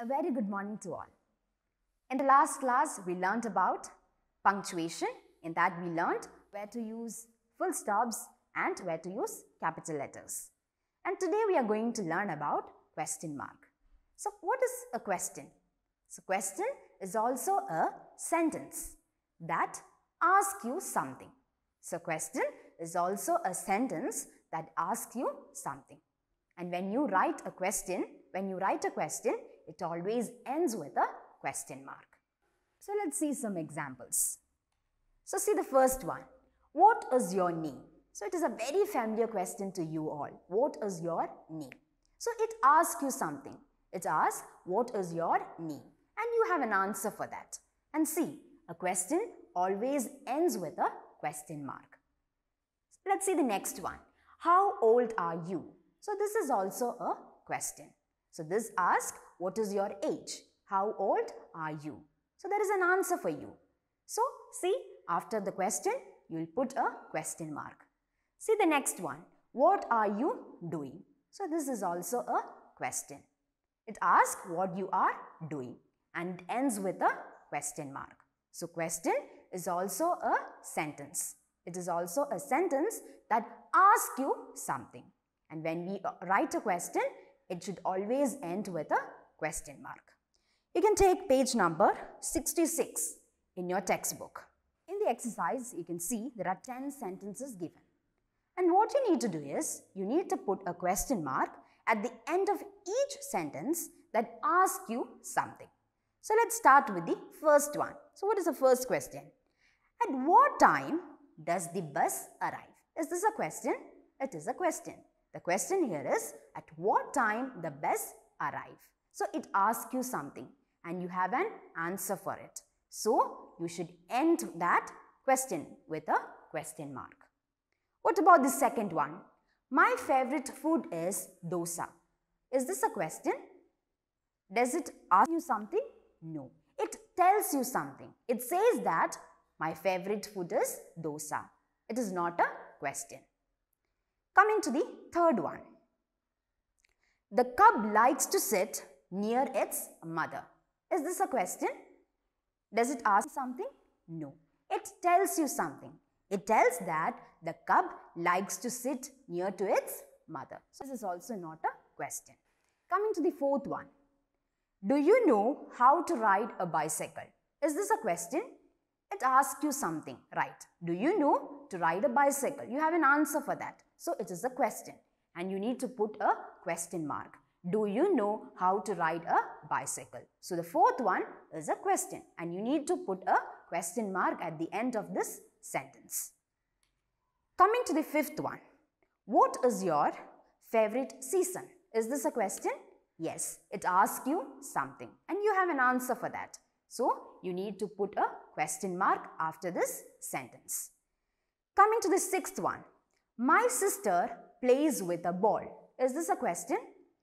A very good morning to all. In the last class, we learned about punctuation. In that, we learned where to use full stops and where to use capital letters. And today, we are going to learn about question mark. So, what is a question? So, question is also a sentence that asks you something. So, question is also a sentence that asks you something. And when you write a question, when you write a question, it always ends with a question mark. So let's see some examples. So see the first one. What is your name? So it is a very familiar question to you all. What is your name? So it asks you something. It asks, what is your name? And you have an answer for that. And see, a question always ends with a question mark. Let's see the next one. How old are you? So this is also a question. So this asks, what is your age? How old are you? So there is an answer for you. So see, after the question, you will put a question mark. See the next one, what are you doing? So this is also a question. It asks what you are doing and ends with a question mark. So question is also a sentence. It is also a sentence that asks you something. And when we write a question, it should always end with a question mark. You can take page number 66 in your textbook. In the exercise, you can see there are 10 sentences given. And what you need to do is, you need to put a question mark at the end of each sentence that asks you something. So let's start with the first one. So what is the first question? At what time does the bus arrive? Is this a question? It is a question. The question here is at what time the bus arrive. So it asks you something and you have an answer for it. So you should end that question with a question mark. What about the second one? My favorite food is dosa. Is this a question? Does it ask you something? No. It tells you something. It says that my favorite food is dosa. It is not a question. Coming to the third one. The cub likes to sit near its mother. Is this a question? Does it ask something? No. It tells you something. It tells that the cub likes to sit near to its mother. So this is also not a question. Coming to the fourth one. Do you know how to ride a bicycle? Is this a question? It asks you something, right? Do you know to ride a bicycle? You have an answer for that. So it is a question and you need to put a question mark. Do you know how to ride a bicycle? So the fourth one is a question and you need to put a question mark at the end of this sentence. Coming to the fifth one. What is your favorite season? Is this a question? Yes, it asks you something and you have an answer for that. So you need to put a question mark after this sentence. Coming to the sixth one. My sister plays with a ball. Is this a question?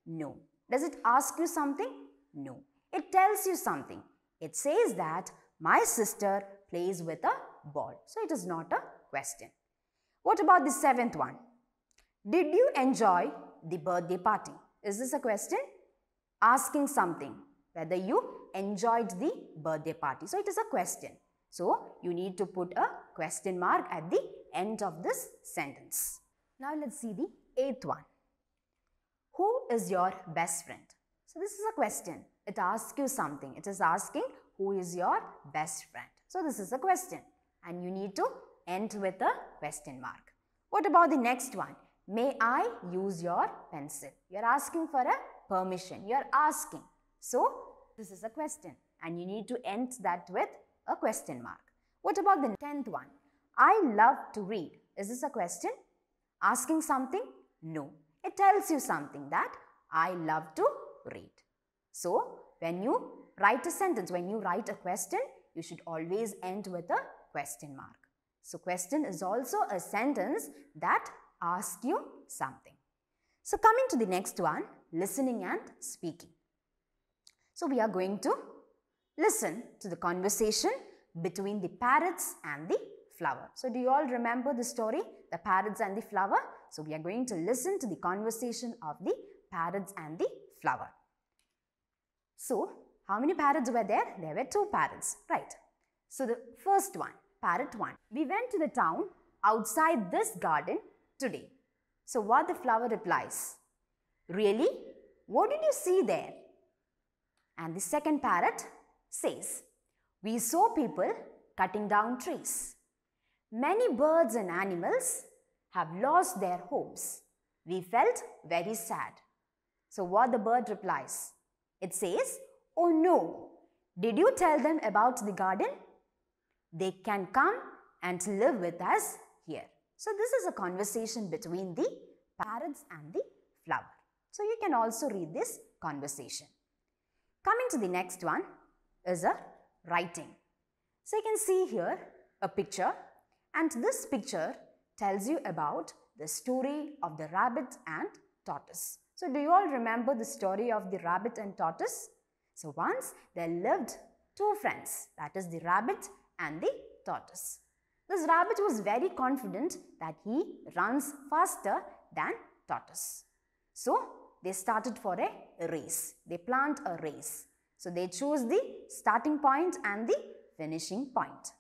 No. Does it ask you something? No. It tells you something. It says that my sister plays with a ball. So it is not a question. What about the seventh one? Did you enjoy the birthday party? Is this a question? Asking something whether you enjoyed the birthday party. So it is a question. So you need to put a question mark at the end of this sentence. Now let's see the eighth one. Who is your best friend? So this is a question. It asks you something. It is asking who is your best friend. So this is a question and you need to end with a question mark. What about the next one? May I use your pencil? You are asking for a permission. You are asking. So this is a question and you need to end that with a question mark. What about the tenth one? I love to read. Is this a question? Asking something? No. It tells you something that I love to read. So, when you write a sentence, when you write a question, you should always end with a question mark. So, question is also a sentence that asks you something. So, coming to the next one, listening and speaking. So, we are going to listen to the conversation between the parrots and the flower. So do you all remember the story, the parrots and the flower? So we are going to listen to the conversation of the parrots and the flower. So how many parrots were there? There were two parrots, right? So the first one, parrot one, we went to the town outside this garden today. So what the flower replies, really? What did you see there? And the second parrot says, we saw people cutting down trees. Many birds and animals have lost their homes. We felt very sad. So what the bird replies? It says, Oh no, did you tell them about the garden? They can come and live with us here. So this is a conversation between the parrots and the flower. So you can also read this conversation. Coming to the next one is a writing. So you can see here a picture and this picture tells you about the story of the rabbit and tortoise. So do you all remember the story of the rabbit and tortoise? So once there lived two friends, that is the rabbit and the tortoise. This rabbit was very confident that he runs faster than tortoise. So they started for a race. They planned a race. So they chose the starting point and the finishing point.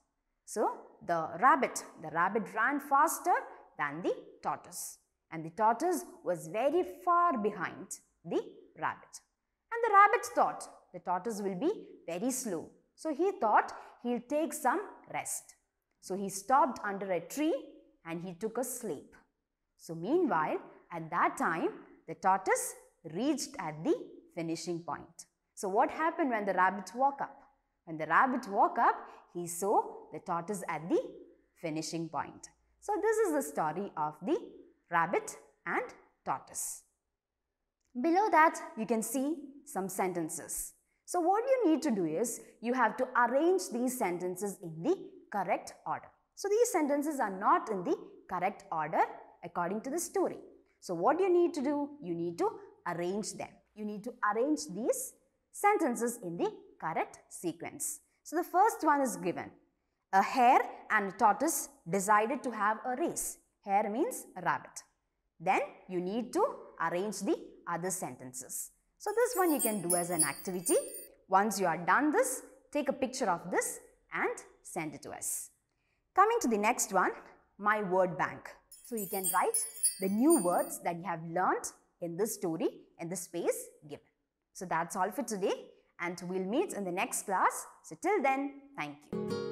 So the rabbit. The rabbit ran faster than the tortoise and the tortoise was very far behind the rabbit. And the rabbit thought the tortoise will be very slow. So he thought he'll take some rest. So he stopped under a tree and he took a sleep. So meanwhile, at that time, the tortoise reached at the finishing point. So what happened when the rabbit woke up? When the rabbit woke up, he saw the tortoise at the finishing point. So this is the story of the rabbit and tortoise. Below that you can see some sentences. So what you need to do is you have to arrange these sentences in the correct order. So these sentences are not in the correct order according to the story. So what you need to do? You need to arrange them. You need to arrange these sentences in the correct sequence. So the first one is given. A hare and a tortoise decided to have a race. Hare means rabbit. Then you need to arrange the other sentences. So this one you can do as an activity. Once you are done this, take a picture of this and send it to us. Coming to the next one, my word bank. So you can write the new words that you have learnt in this story in the space given. So that's all for today and we'll meet in the next class. So till then, thank you.